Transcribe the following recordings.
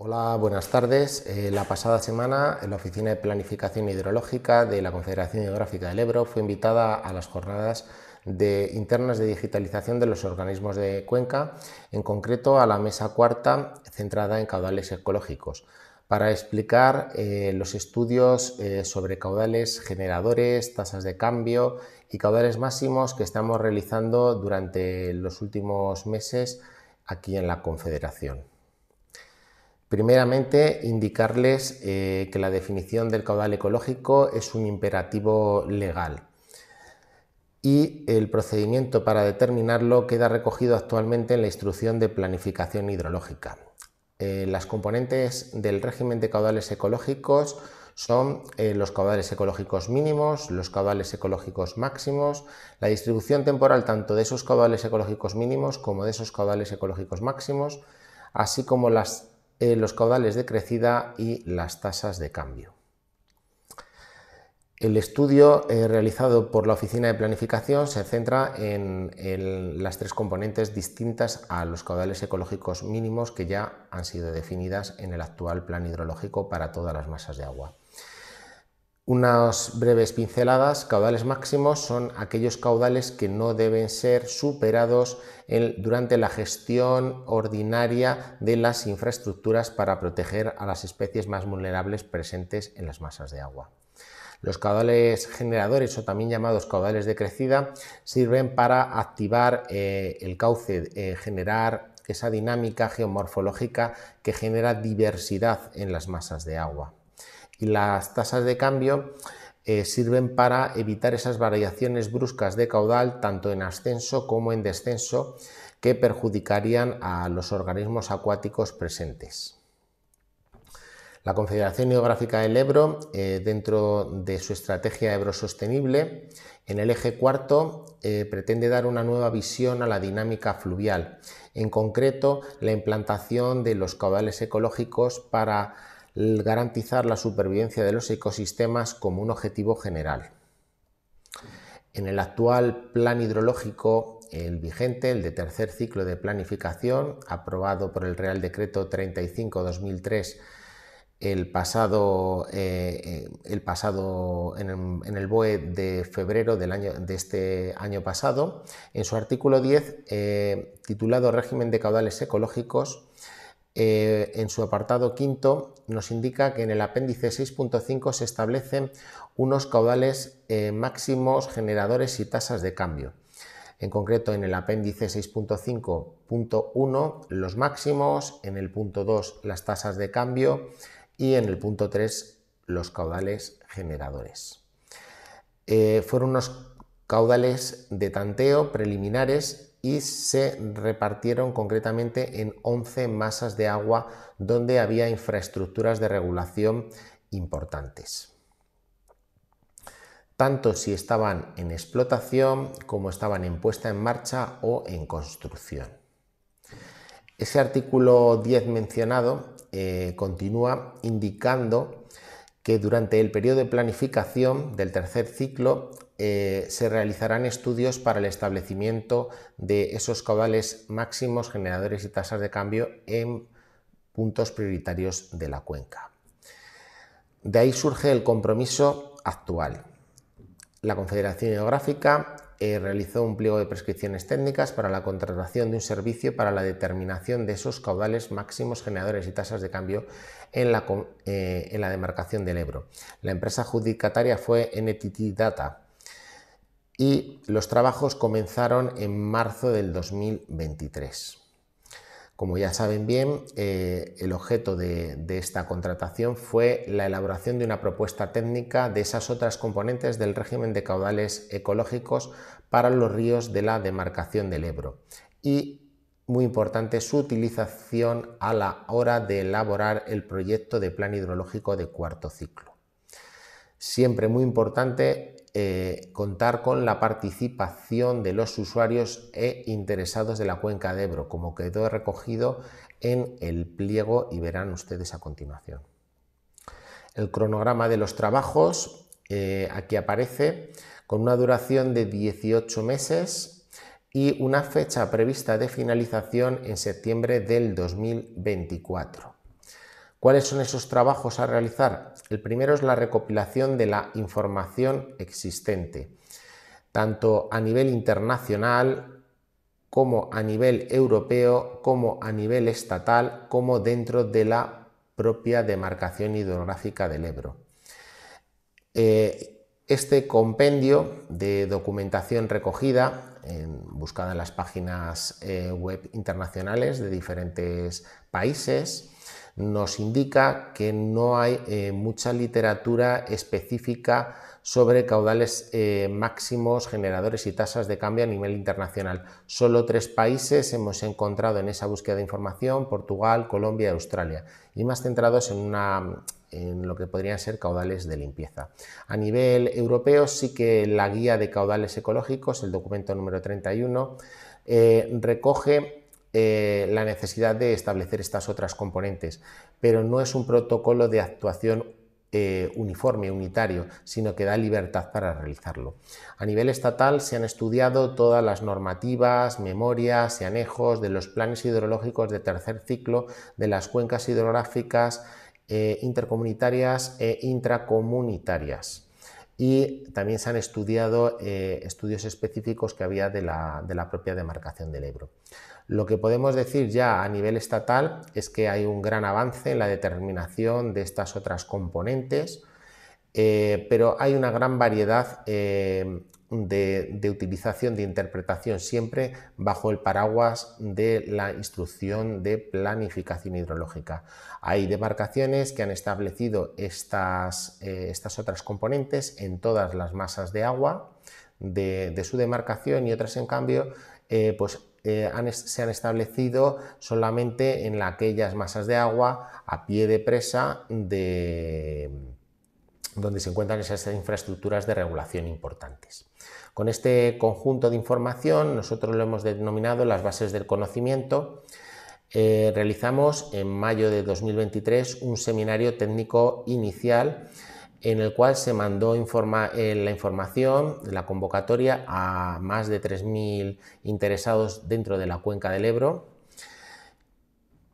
Hola, buenas tardes. Eh, la pasada semana, la Oficina de Planificación Hidrológica de la Confederación Hidrográfica del Ebro fue invitada a las jornadas de internas de digitalización de los organismos de cuenca, en concreto a la mesa cuarta centrada en caudales ecológicos, para explicar eh, los estudios eh, sobre caudales generadores, tasas de cambio y caudales máximos que estamos realizando durante los últimos meses aquí en la Confederación. Primeramente, indicarles eh, que la definición del caudal ecológico es un imperativo legal y el procedimiento para determinarlo queda recogido actualmente en la instrucción de planificación hidrológica. Eh, las componentes del régimen de caudales ecológicos son eh, los caudales ecológicos mínimos, los caudales ecológicos máximos, la distribución temporal tanto de esos caudales ecológicos mínimos como de esos caudales ecológicos máximos, así como las eh, los caudales de crecida y las tasas de cambio. El estudio eh, realizado por la Oficina de Planificación se centra en, las tres componentes distintas a los caudales ecológicos mínimos que ya han sido definidas en el actual plan hidrológico para todas las masas de agua. Unas breves pinceladas, caudales máximos son aquellos caudales que no deben ser superados durante la gestión ordinaria de las infraestructuras para proteger a las especies más vulnerables presentes en las masas de agua. Los caudales generadores o también llamados caudales de crecida sirven para activar eh, el cauce, eh, generar esa dinámica geomorfológica que genera diversidad en las masas de agua. Y las tasas de cambio eh, sirven para evitar esas variaciones bruscas de caudal, tanto en ascenso como en descenso, que perjudicarían a los organismos acuáticos presentes. La Confederación Geográfica del Ebro, eh, dentro de su estrategia Ebro Sostenible, en el eje cuarto eh, pretende dar una nueva visión a la dinámica fluvial, en concreto la implantación de los caudales ecológicos para garantizar la supervivencia de los ecosistemas como un objetivo general. En el actual plan hidrológico, el vigente, el de tercer ciclo de planificación, aprobado por el Real Decreto 35-2003, el pasado, eh, eh, el pasado en, el, BOE de febrero del año, de este año pasado, en su artículo 10, eh, titulado Régimen de caudales ecológicos, eh, en su apartado quinto nos indica que en el apéndice 6.5 se establecen unos caudales eh, máximos generadores y tasas de cambio. En concreto, en el apéndice 6.5.1 los máximos, en el punto 2 las tasas de cambio y en el punto 3 los caudales generadores. Eh, fueron unos caudales de tanteo preliminares se repartieron concretamente en 11 masas de agua donde había infraestructuras de regulación importantes. Tanto si estaban en explotación como estaban en puesta en marcha o en construcción. Ese artículo 10 mencionado eh, continúa indicando que durante el periodo de planificación del tercer ciclo eh, se realizarán estudios para el establecimiento de esos caudales máximos generadores y tasas de cambio en puntos prioritarios de la cuenca. De ahí surge el compromiso actual. La Confederación Hidrográfica eh, realizó un pliego de prescripciones técnicas para la contratación de un servicio para la determinación de esos caudales máximos generadores y tasas de cambio en la, eh, demarcación del Ebro. La empresa adjudicataria fue NTT Data, y los trabajos comenzaron en marzo del 2023. Como ya saben bien, eh, el objeto de, de, esta contratación fue la elaboración de una propuesta técnica de esas otras componentes del régimen de caudales ecológicos para los ríos de la demarcación del Ebro y, muy importante, su utilización a la hora de elaborar el proyecto de plan hidrológico de cuarto ciclo. Siempre muy importante eh, contar con la participación de los usuarios e interesados de la cuenca de Ebro, como quedó recogido en el pliego y verán ustedes a continuación. El cronograma de los trabajos eh, aquí aparece con una duración de 18 meses y una fecha prevista de finalización en septiembre del 2024. ¿Cuáles son esos trabajos a realizar? El primero es la recopilación de la información existente, tanto a nivel internacional como a nivel europeo, como a nivel estatal, como dentro de la propia demarcación hidrográfica del Ebro. Eh, este compendio de documentación recogida, buscada en las páginas eh, web internacionales de diferentes países, nos indica que no hay eh, mucha literatura específica sobre caudales eh, máximos, generadores y tasas de cambio a nivel internacional. Solo tres países hemos encontrado en esa búsqueda de información, Portugal, Colombia y Australia, y más centrados en lo que podrían ser caudales de limpieza. A nivel europeo sí que la guía de caudales ecológicos, el documento número 31, eh, recoge eh, la necesidad de establecer estas otras componentes, pero no es un protocolo de actuación eh, uniforme, unitario, sino que da libertad para realizarlo. A nivel estatal se han estudiado todas las normativas, memorias y anejos de los planes hidrológicos de tercer ciclo de las cuencas hidrográficas eh, intercomunitarias e intracomunitarias y también se han estudiado estudios específicos que había de la, propia demarcación del Ebro. Lo que podemos decir ya a nivel estatal es que hay un gran avance en la determinación de estas otras componentes, eh, pero hay una gran variedad eh, de, utilización, de interpretación, siempre bajo el paraguas de la instrucción de planificación hidrológica. Hay demarcaciones que han establecido estas, eh, estas otras componentes en todas las masas de agua de, su demarcación y otras en cambio, eh, pues eh, se han establecido solamente en aquellas masas de agua a pie de presa de, donde se encuentran esas infraestructuras de regulación importantes. Con este conjunto de información, nosotros lo hemos denominado las bases del conocimiento, eh, realizamos en mayo de 2023 un seminario técnico inicial en el cual se mandó eh, la información, la convocatoria a más de 3.000 interesados dentro de la cuenca del Ebro.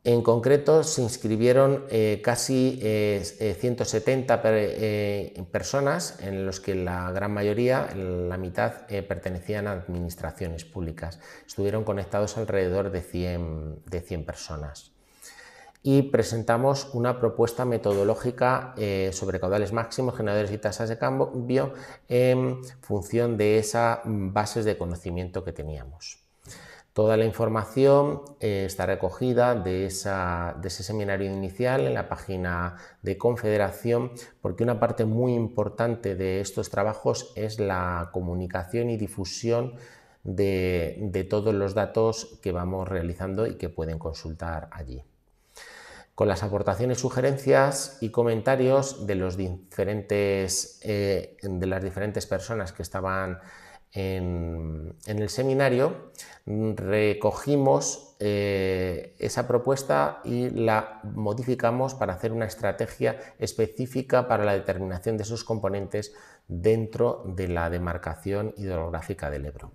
En concreto se inscribieron eh, casi 170 eh, personas, en los que la gran mayoría, la mitad, pertenecían a administraciones públicas. Estuvieron conectados alrededor de de 100 personas y presentamos una propuesta metodológica eh, sobre caudales máximos, generadores y tasas de cambio en función de esas mm, bases de conocimiento que teníamos. Toda la información eh, está recogida de, ese seminario inicial en la página de Confederación, porque una parte muy importante de estos trabajos es la comunicación y difusión de todos los datos que vamos realizando y que pueden consultar allí con las aportaciones, sugerencias y comentarios de, eh, las diferentes personas que estaban en, el seminario, recogimos eh, esa propuesta y la modificamos para hacer una estrategia específica para la determinación de sus componentes dentro de la demarcación hidrográfica del Ebro.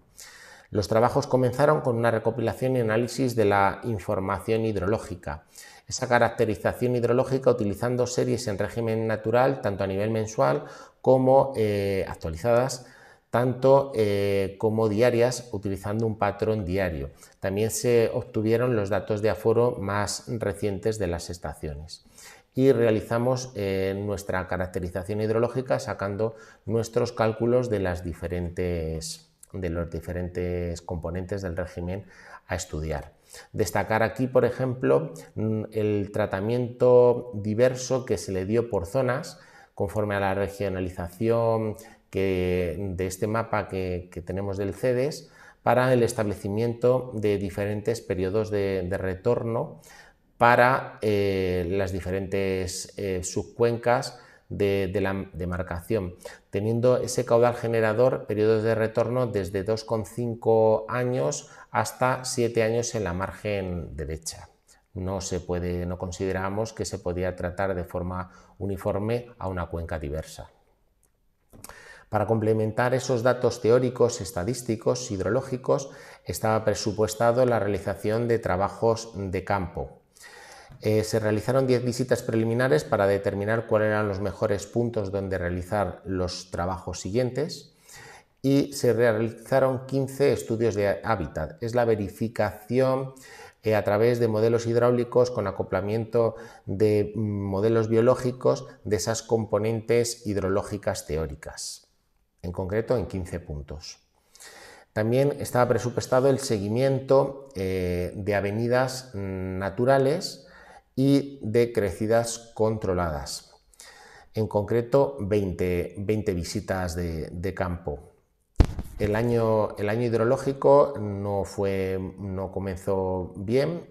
Los trabajos comenzaron con una recopilación y análisis de la información hidrológica esa caracterización hidrológica utilizando series en régimen natural, tanto a nivel mensual como eh, actualizadas, tanto eh, como diarias, utilizando un patrón diario. También se obtuvieron los datos de aforo más recientes de las estaciones y realizamos eh, nuestra caracterización hidrológica sacando nuestros cálculos de, las diferentes, de los diferentes componentes del régimen a estudiar. Destacar aquí, por ejemplo, mm, el tratamiento diverso que se le dio por zonas conforme a la regionalización de este mapa que, tenemos del CEDES para el establecimiento de diferentes periodos de, retorno para eh, las diferentes eh, subcuencas de, la demarcación, teniendo ese caudal generador periodos de retorno desde 2,5 años hasta 7 años en la margen derecha. No se puede, no consideramos que se podía tratar de forma uniforme a una cuenca diversa. Para complementar esos datos teóricos, estadísticos, hidrológicos, estaba presupuestado la realización de trabajos de campo, eh, se realizaron 10 visitas preliminares para determinar cuáles eran los mejores puntos donde realizar los trabajos siguientes y se realizaron 15 estudios de hábitat. Es la verificación eh, a través de modelos hidráulicos con acoplamiento de mm, modelos biológicos de esas componentes hidrológicas teóricas, en concreto en 15 puntos. También estaba presupuestado el seguimiento eh, de avenidas mm, naturales y de crecidas controladas. En concreto, 20, visitas de, campo. El año, hidrológico no, fue, no comenzó bien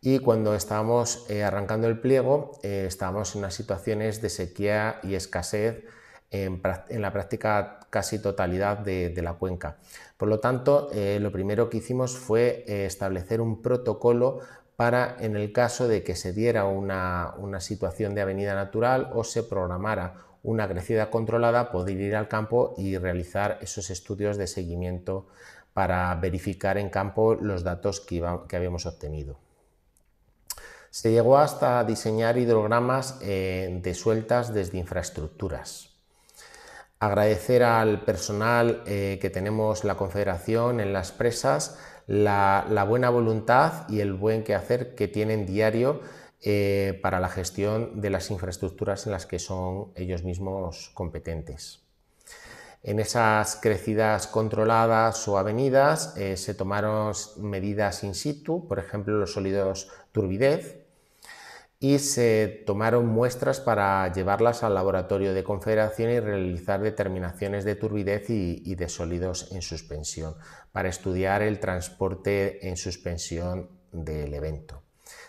y cuando estábamos eh, arrancando el pliego eh, estábamos en unas situaciones de sequía y escasez en, la práctica casi totalidad de, la cuenca. Por lo tanto, eh, lo primero que hicimos fue establecer un protocolo para, en el caso de que se diera una, situación de avenida natural o se programara una crecida controlada, poder ir al campo y realizar esos estudios de seguimiento para verificar en campo los datos que, que habíamos obtenido. Se llegó hasta diseñar hidrogramas eh, de sueltas desde infraestructuras. Agradecer al personal eh, que tenemos la Confederación en las presas, la, buena voluntad y el buen quehacer que tienen diario eh, para la gestión de las infraestructuras en las que son ellos mismos competentes. En esas crecidas controladas o avenidas eh, se tomaron medidas in situ, por ejemplo los sólidos turbidez, y se tomaron muestras para llevarlas al laboratorio de confederación y realizar determinaciones de turbidez y, de sólidos en suspensión para estudiar el transporte en suspensión del evento.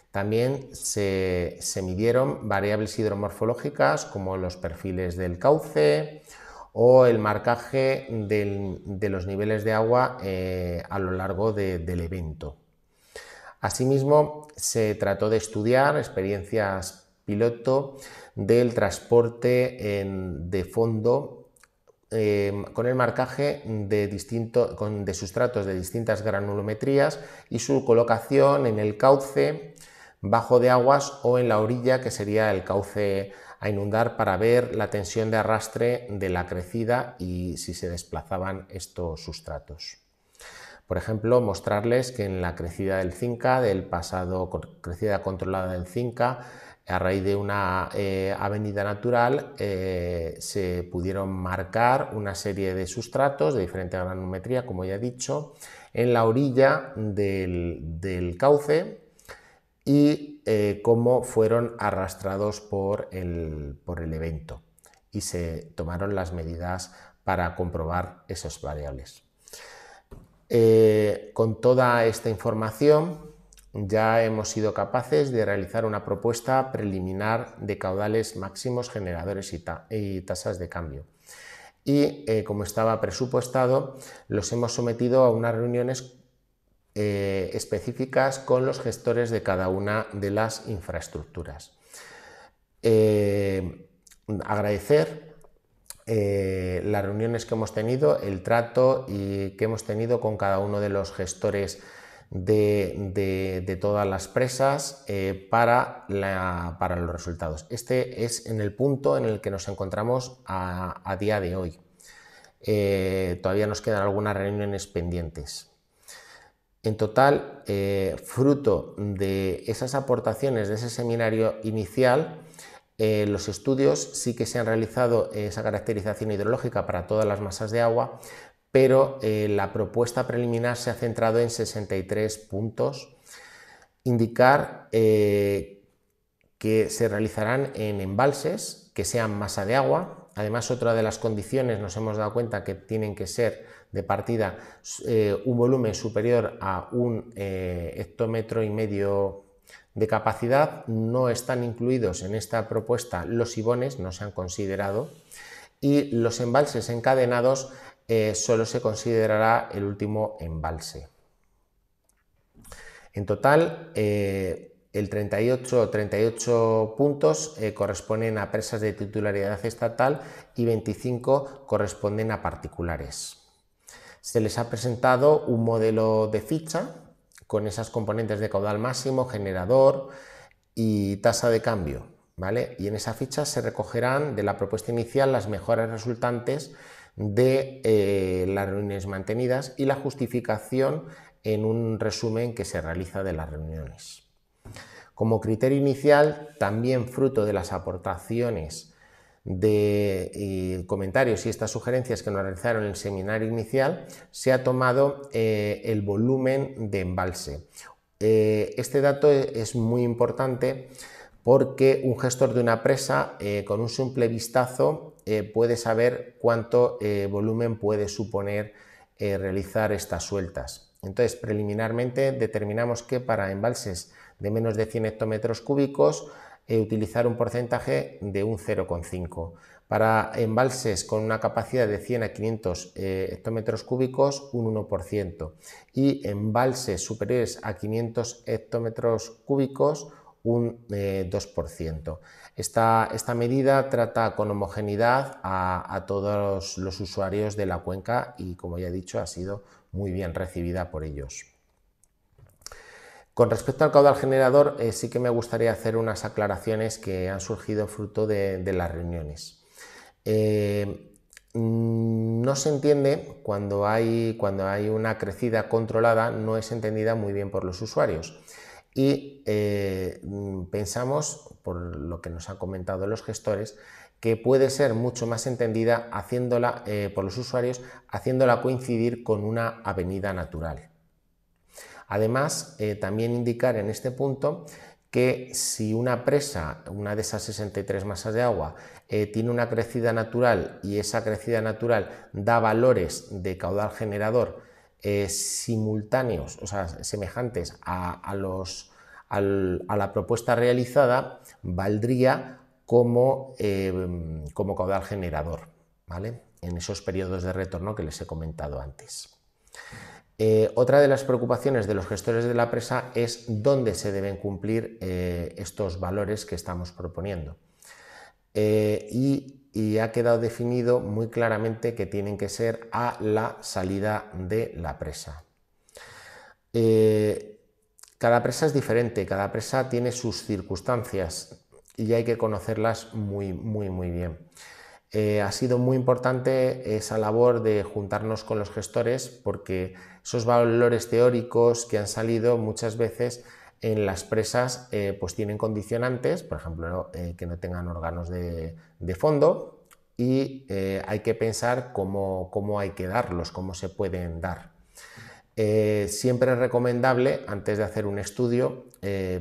También se, midieron variables hidromorfológicas como los perfiles del cauce o el marcaje de los niveles de agua eh, a lo largo del evento. Asimismo, se trató de estudiar experiencias piloto del transporte de fondo em, con el marcaje de sustratos de distintas granulometrías y su colocación en el cauce bajo de aguas o en la orilla que sería el cauce a inundar para ver la tensión de arrastre de la crecida y si se desplazaban estos sustratos. Por ejemplo, mostrarles que en la crecida del zinca, del pasado crecida controlada del zinca, a raíz de una eh, avenida natural eh, se pudieron marcar una serie de sustratos de diferente granometría, como ya he dicho, en la orilla del, cauce y eh, cómo fueron arrastrados por el, por el evento. Y se tomaron las medidas para comprobar esas variables. Eh, con toda esta información ya hemos sido capaces de realizar una propuesta preliminar de caudales máximos generadores y, tasas de cambio. Y eh, como estaba presupuestado, los hemos sometido a unas reuniones eh, específicas con los gestores de cada una de las infraestructuras. agradecer eh, las reuniones que hemos tenido, el trato y que hemos tenido con cada uno de los gestores de, todas las presas eh, para, los resultados. Este es en el punto en el que nos encontramos a, día de hoy. Eh, todavía nos quedan algunas reuniones pendientes. En total, fruto de esas aportaciones de ese seminario inicial, eh, los estudios sí que se han realizado eh, esa caracterización hidrológica para todas las masas de agua, pero eh, la propuesta preliminar se ha centrado en 63 puntos. Indicar que se realizarán en embalses que sean masa de agua. Además, otra de las condiciones nos hemos dado cuenta que tienen que ser de partida un volumen superior a un hectómetro y medio de capacidad no están incluidos en esta propuesta los ibones, no se han considerado, y los embalses encadenados eh, solo se considerará el último embalse. En total, eh, el 38, 38 puntos eh, corresponden a presas de titularidad estatal y 25 corresponden a particulares. Se les ha presentado un modelo de ficha con esas componentes de caudal máximo, generador y tasa de cambio. ¿vale? Y en esa ficha se recogerán de la propuesta inicial las mejoras resultantes de eh, las reuniones mantenidas y la justificación en un resumen que se realiza de las reuniones. Como criterio inicial, también fruto de las aportaciones de eh, comentarios y estas sugerencias que nos realizaron en el seminario inicial, se ha tomado eh, el volumen de embalse. Eh, este dato e, es muy importante porque un gestor de una presa con un simple vistazo puede saber cuánto volumen puede suponer realizar estas sueltas. Entonces, preliminarmente determinamos que para embalses de menos de 100 hectómetros cúbicos, e utilizar un porcentaje de un 0,5. Para embalses con una capacidad de 100 a 500 eh, hectómetros cúbicos, un 1%. Y embalses superiores a 500 hectómetros cúbicos, un 2%. Eh, esta, medida trata con homogeneidad a, todos los usuarios de la cuenca y, como ya he dicho, ha sido muy bien recibida por ellos. Con respecto al caudal generador, eh, sí que me gustaría hacer unas aclaraciones que han surgido fruto de, las reuniones. Eh, mm, no se entiende cuando hay, una crecida controlada, no es entendida muy bien por los usuarios. Y eh, mm, pensamos, por lo que nos han comentado los gestores, que puede ser mucho más entendida haciéndola, por los usuarios haciéndola coincidir con una avenida natural. Además, eh, también indicar en este punto que si una presa, una de esas 63 masas de agua, eh, tiene una crecida natural y esa crecida natural da valores de caudal generador eh, simultáneos, o sea, semejantes a, los, a, la propuesta realizada, valdría como, como caudal generador, ¿vale? En esos periodos de retorno que les he comentado antes. Eh, otra de las preocupaciones de los gestores de la presa es dónde se deben cumplir eh, estos valores que estamos proponiendo. Eh, y, ha quedado definido muy claramente que tienen que ser a la salida de la presa. cada presa es diferente, cada presa tiene sus circunstancias y hay que conocerlas muy, muy, muy bien. Eh, ha sido muy importante esa labor de juntarnos con los gestores porque esos valores teóricos que han salido muchas veces en las presas eh, pues tienen condicionantes, por ejemplo, eh, que no tengan órganos de, fondo y hay que pensar cómo, cómo, hay que darlos, cómo se pueden dar. siempre es recomendable, antes de hacer un estudio,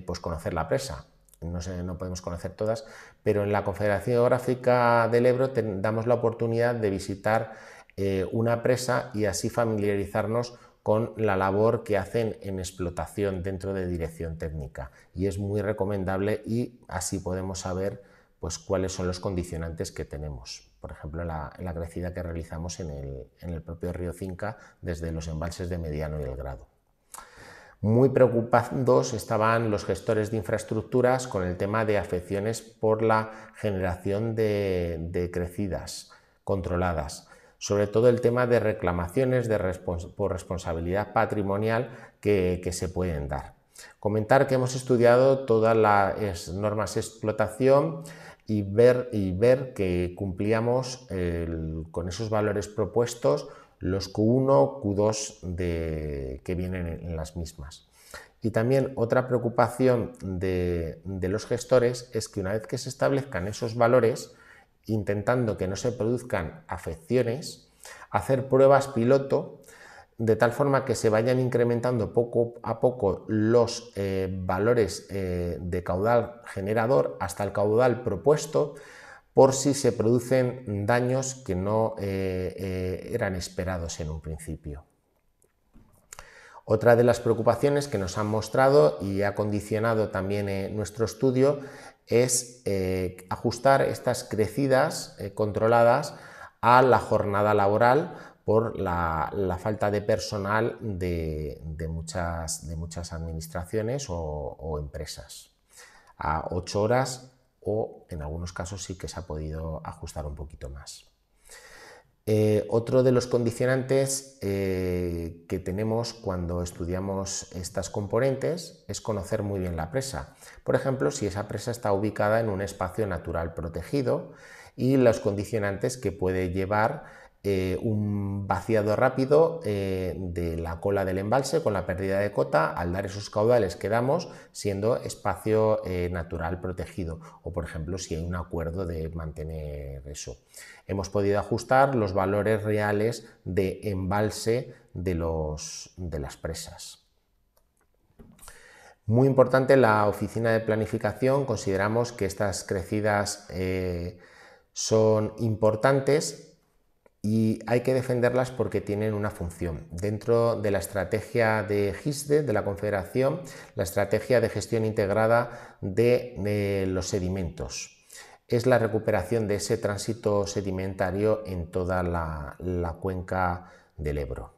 pues conocer la presa, no, podemos conocer todas, pero en la Confederación Geográfica del Ebro damos la oportunidad de visitar eh, una presa y así familiarizarnos con la labor que hacen en explotación dentro de dirección técnica. Y es muy recomendable y así podemos saber pues, cuáles son los condicionantes que tenemos. Por ejemplo, la, crecida que realizamos en el, en el propio río Cinca desde los embalses de mediano y el grado. Muy preocupados estaban los gestores de infraestructuras con el tema de afecciones por la generación de, crecidas controladas, sobre todo el tema de reclamaciones por responsabilidad patrimonial que, se pueden dar. Comentar que hemos estudiado todas las normas de explotación y ver, y ver que cumplíamos con esos valores propuestos los Q1, Q2 que vienen en las mismas. Y también otra preocupación de, los gestores es que una vez que se establezcan esos valores, intentando que no se produzcan afecciones, hacer pruebas piloto de tal forma que se vayan incrementando poco a poco los eh, valores eh, de caudal generador hasta el caudal propuesto por si se producen daños que no eh, eh, eran esperados en un principio. Otra de las preocupaciones que nos han mostrado y ha condicionado también eh, nuestro estudio es ajustar estas crecidas controladas a la jornada laboral por la, falta de personal de, muchas, administraciones o, o empresas. A ocho horas o en algunos casos sí que se ha podido ajustar un poquito más. Eh, otro de los condicionantes eh, que tenemos cuando estudiamos estas componentes es conocer muy bien la presa. Por ejemplo, si esa presa está ubicada en un espacio natural protegido y los condicionantes que puede llevar eh, un vaciado rápido eh, de la cola del embalse con la pérdida de cota al dar esos caudales que damos siendo espacio eh, natural protegido o por ejemplo si hay un acuerdo de mantener eso. Hemos podido ajustar los valores reales de embalse de, los, de las presas. Muy importante la oficina de planificación, consideramos que estas crecidas son importantes y hay que defenderlas porque tienen una función. Dentro de la estrategia de GISDE, de la Confederación, la estrategia de gestión integrada de, los sedimentos. Es la recuperación de ese tránsito sedimentario en toda la, cuenca del Ebro.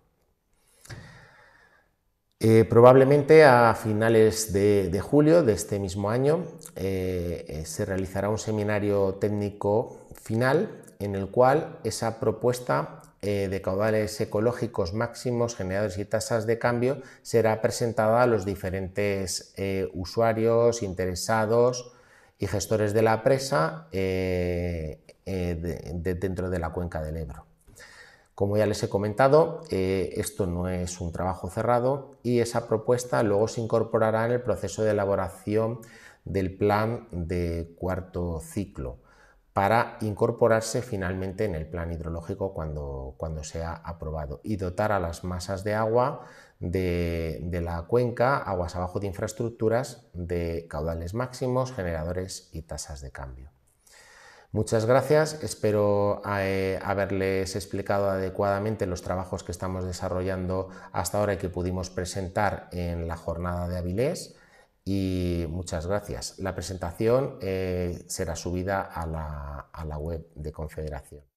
Eh, probablemente a finales de, julio de este mismo año eh, eh, se realizará un seminario técnico final en el cual esa propuesta eh, de caudales ecológicos máximos, generadores y tasas de cambio será presentada a los diferentes eh, usuarios, interesados y gestores de la presa eh, dentro de la cuenca del Ebro. Como ya les he comentado, esto no es un trabajo cerrado y esa propuesta luego se incorporará en el proceso de elaboración del plan de cuarto ciclo para incorporarse finalmente en el plan hidrológico cuando, cuando sea aprobado y dotar a las masas de agua de, la cuenca, aguas abajo de infraestructuras, de caudales máximos, generadores y tasas de cambio. Muchas gracias, espero eh, haberles explicado adecuadamente los trabajos que estamos desarrollando hasta ahora y que pudimos presentar en la jornada de Avilés muchas gracias. La presentación eh, será subida a la web de Confederación.